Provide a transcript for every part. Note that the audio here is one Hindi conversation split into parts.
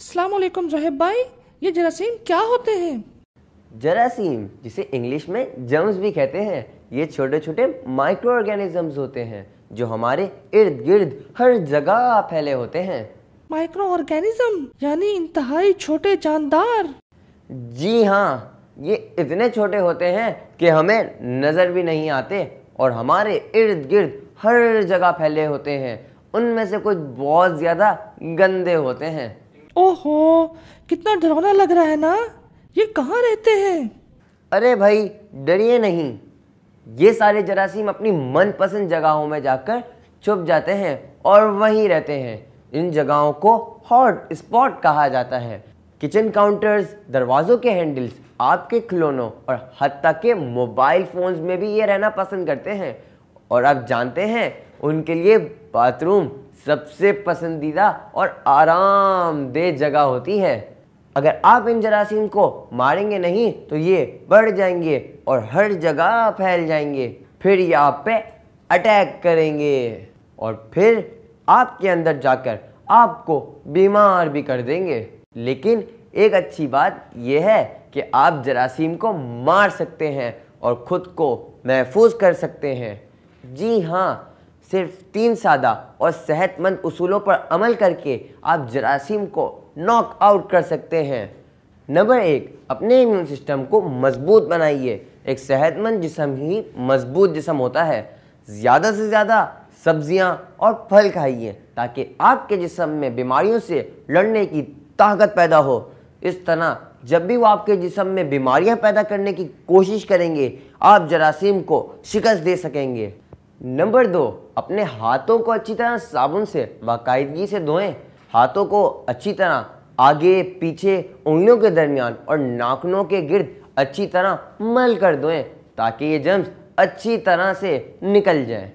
असलम जोहेब भाई ये जरासीम क्या होते हैं जरासीम जिसे इंग्लिश में जर्म्स भी कहते हैं ये छोटे छोटे माइक्रो ऑर्गेनिजम्स होते हैं जो हमारे इर्द गिर्द हर जगह फैले होते हैं माइक्रो ऑर्गेनिज्म यानी इंतहाई छोटे जानदार जी हाँ ये इतने छोटे होते हैं कि हमें नज़र भी नहीं आते और हमारे इर्द गिर्द हर जगह फैले होते हैं उनमें से कुछ बहुत ज़्यादा गंदे होते हैं ओहो कितना डरावना लग रहा है ना ये कहाँ रहते हैं अरे भाई डरिए नहीं ये सारे जरासीम अपनी मनपसंद जगहों में जाकर छुप जाते हैं और वहीं रहते हैं इन जगहों को हॉट स्पॉट कहा जाता है किचन काउंटर्स दरवाज़ों के हैंडल्स आपके खिलौनों और हती के मोबाइल फ़ोन्स में भी ये रहना पसंद करते हैं और आप जानते हैं उनके लिए बाथरूम सबसे पसंदीदा और आरामदेह जगह होती है अगर आप इन जरासीम को मारेंगे नहीं तो ये बढ़ जाएंगे और हर जगह फैल जाएंगे फिर ये आप पे अटैक करेंगे और फिर आपके अंदर जाकर आपको बीमार भी कर देंगे लेकिन एक अच्छी बात यह है कि आप जरासीम को मार सकते हैं और ख़ुद को महफूज कर सकते हैं जी हाँ सिर्फ तीन सादा और सेहतमंद उसूलों पर अमल करके आप जरासीम को नॉक आउट कर सकते हैं नंबर एक अपने इम्यून सिस्टम को मजबूत बनाइए एक सेहतमंद जिसम ही मजबूत जिसम होता है ज़्यादा से ज़्यादा सब्जियां और फल खाइए ताकि आपके जिसम में बीमारियों से लड़ने की ताकत पैदा हो इस तरह जब भी वो आपके जिसम में बीमारियां पैदा करने की कोशिश करेंगे आप जरासीम को शिकस्त दे सकेंगे नंबर दो अपने हाथों को अच्छी तरह साबुन से बाकायदगी से धोएं हाथों को अच्छी तरह आगे पीछे उंगलियों के दरमियान और नाखनों के गिर्द अच्छी तरह मल कर धोएं ताकि ये जम्स अच्छी तरह से निकल जाए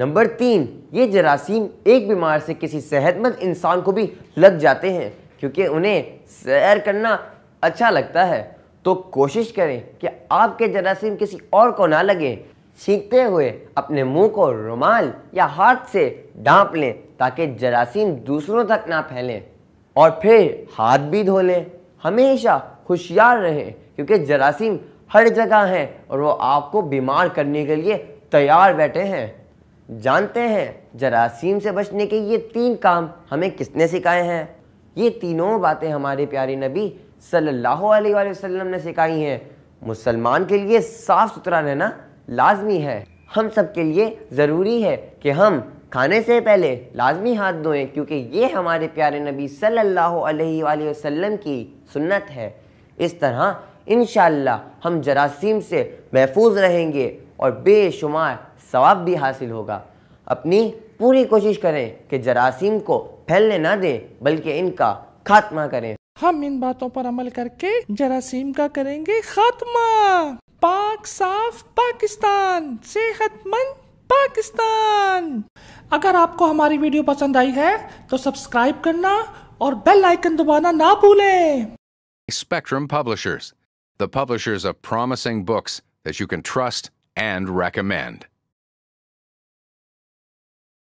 नंबर तीन ये जरासीम एक बीमार से किसी सेहतमंद इंसान को भी लग जाते हैं क्योंकि उन्हें सैर करना अच्छा लगता है तो कोशिश करें कि आपके जरासीम किसी और को ना लगे सीखते हुए अपने मुंह को रुमाल या हाथ से डांप लें ताकि जरासीम दूसरों तक ना फैलें और फिर हाथ भी धो लें हमेशा होशियार रहें क्योंकि जरासीम हर जगह हैं और वो आपको बीमार करने के लिए तैयार बैठे हैं जानते हैं जरासीम से बचने के ये तीन काम हमें किसने सिखाए हैं ये तीनों बातें हमारे प्यारे नबी सल्लल्लाहु अलैहि वसल्लम ने सिखाई हैं मुसलमान के लिए साफ़ सुथरा रहना लाजमी है हम सब के लिए ज़रूरी है कि हम खाने से पहले लाजमी हाथ धोएं क्योंकि ये हमारे प्यारे नबी सल्लल्लाहु अलैहि वसल्लम की सुन्नत है इस तरह इन हम जरासीम से महफूज रहेंगे और बेशुमार सवाब भी हासिल होगा अपनी पूरी कोशिश करें कि जरासीम को फैलने ना दें बल्कि इनका खात्मा करें हम इन बातों पर अमल करके जरासीम का करेंगे खात्मा पाक साफ पाकिस्तान सेहतमंद पाकिस्तान अगर आपको हमारी वीडियो पसंद आई है तो सब्सक्राइब करना और बेल आइकन दबाना ना भूलें spectrum publishers the publishers of promising books that you can trust and recommend